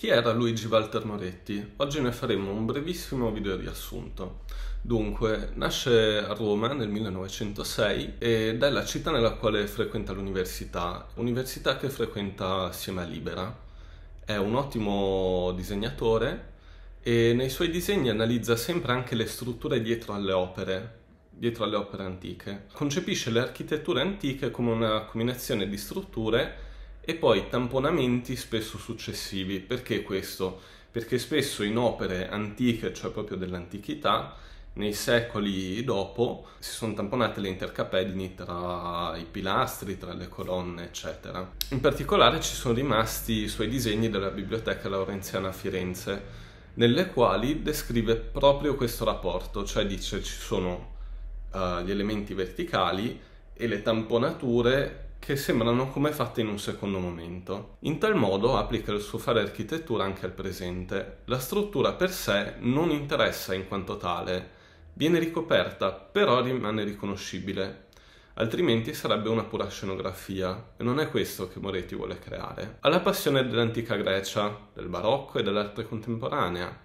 Chi era Luigi Walter Moretti? Oggi ne faremo un brevissimo video riassunto. Dunque, nasce a Roma nel 1906 ed è la città nella quale frequenta l'università, università che frequenta assieme a Libera. È un ottimo disegnatore e nei suoi disegni analizza sempre anche le strutture dietro alle opere, dietro alle opere antiche. Concepisce le architetture antiche come una combinazione di strutture e poi tamponamenti spesso successivi. Perché questo? Perché spesso in opere antiche, cioè proprio dell'antichità, nei secoli dopo si sono tamponate le intercapedini tra i pilastri, tra le colonne, eccetera. In particolare ci sono rimasti i suoi disegni della Biblioteca Laurenziana a Firenze, nelle quali descrive proprio questo rapporto, cioè dice ci sono uh, gli elementi verticali e le tamponature che sembrano come fatte in un secondo momento. In tal modo applica il suo fare architettura anche al presente. La struttura per sé non interessa in quanto tale, viene ricoperta, però rimane riconoscibile, altrimenti sarebbe una pura scenografia, e non è questo che Moretti vuole creare. Ha la passione dell'antica Grecia, del barocco e dell'arte contemporanea.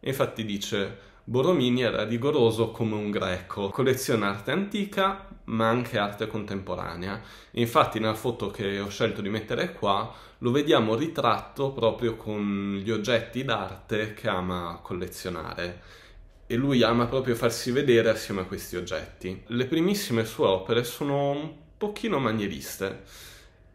E infatti dice Boromini era rigoroso come un greco, colleziona arte antica, ma anche arte contemporanea. Infatti nella foto che ho scelto di mettere qua lo vediamo ritratto proprio con gli oggetti d'arte che ama collezionare e lui ama proprio farsi vedere assieme a questi oggetti. Le primissime sue opere sono un pochino manieriste,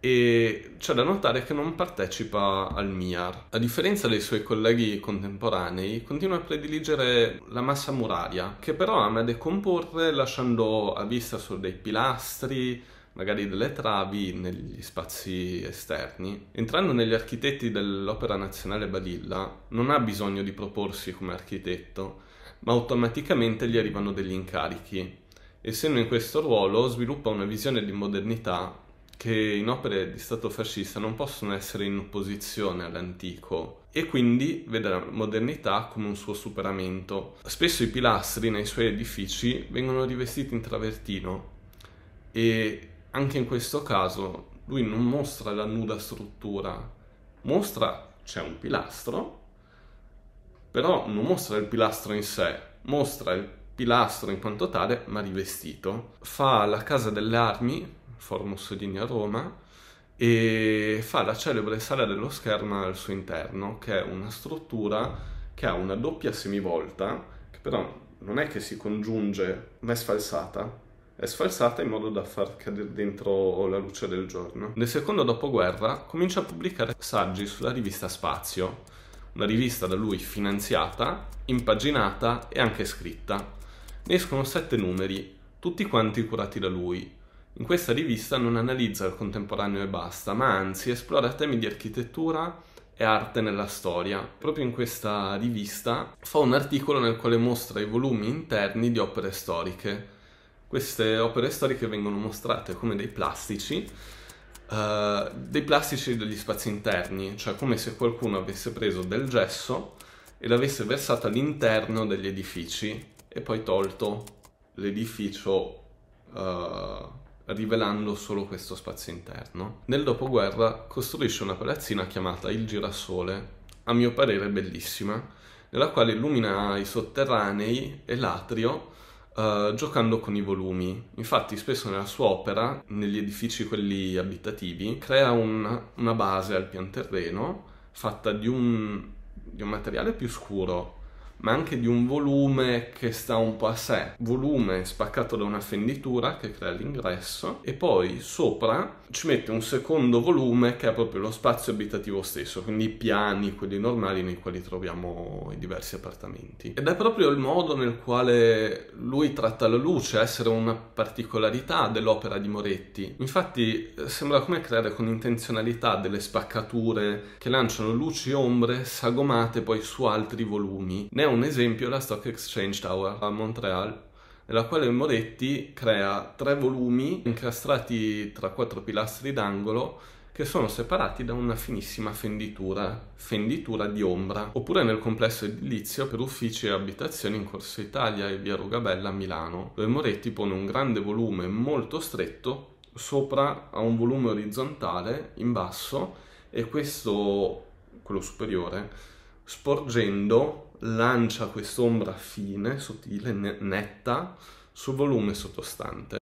e c'è da notare che non partecipa al MIAR. A differenza dei suoi colleghi contemporanei, continua a prediligere la massa muraria, che però ama decomporre lasciando a vista solo dei pilastri, magari delle travi negli spazi esterni. Entrando negli architetti dell'Opera Nazionale Badilla, non ha bisogno di proporsi come architetto, ma automaticamente gli arrivano degli incarichi. Essendo in questo ruolo, sviluppa una visione di modernità che in opere di stato fascista non possono essere in opposizione all'antico e quindi vede la modernità come un suo superamento. Spesso i pilastri nei suoi edifici vengono rivestiti in travertino e anche in questo caso lui non mostra la nuda struttura, mostra c'è un pilastro, però non mostra il pilastro in sé, mostra il pilastro in quanto tale ma rivestito. Fa la casa delle armi Forum Mussolini a Roma, e fa la celebre sala dello schermo al suo interno, che è una struttura che ha una doppia semivolta, che però non è che si congiunge, ma è sfalsata, è sfalsata in modo da far cadere dentro la luce del giorno. Nel secondo dopoguerra comincia a pubblicare saggi sulla rivista Spazio, una rivista da lui finanziata, impaginata e anche scritta. Ne escono sette numeri, tutti quanti curati da lui, in questa rivista non analizza il contemporaneo e basta, ma anzi esplora temi di architettura e arte nella storia. Proprio in questa rivista fa un articolo nel quale mostra i volumi interni di opere storiche. Queste opere storiche vengono mostrate come dei plastici, eh, dei plastici degli spazi interni, cioè come se qualcuno avesse preso del gesso e l'avesse versato all'interno degli edifici e poi tolto l'edificio eh, rivelando solo questo spazio interno. Nel dopoguerra costruisce una palazzina chiamata Il Girasole, a mio parere bellissima, nella quale illumina i sotterranei e l'atrio Uh, giocando con i volumi. Infatti spesso nella sua opera, negli edifici quelli abitativi, crea un, una base al pianterreno fatta di un, di un materiale più scuro ma anche di un volume che sta un po' a sé. Volume spaccato da una fenditura che crea l'ingresso e poi sopra ci mette un secondo volume che è proprio lo spazio abitativo stesso, quindi i piani, quelli normali nei quali troviamo i diversi appartamenti. Ed è proprio il modo nel quale lui tratta la luce, essere una particolarità dell'opera di Moretti. Infatti eh, sembra come creare con intenzionalità delle spaccature che lanciano luci e ombre sagomate poi su altri volumi. Ne un esempio la Stock Exchange Tower a Montreal, nella quale Moretti crea tre volumi incastrati tra quattro pilastri d'angolo che sono separati da una finissima fenditura, fenditura di ombra, oppure nel complesso edilizio per uffici e abitazioni in Corso Italia e via Rugabella a Milano, dove Moretti pone un grande volume molto stretto sopra a un volume orizzontale in basso e questo, quello superiore, sporgendo lancia quest'ombra fine, sottile, netta sul volume sottostante.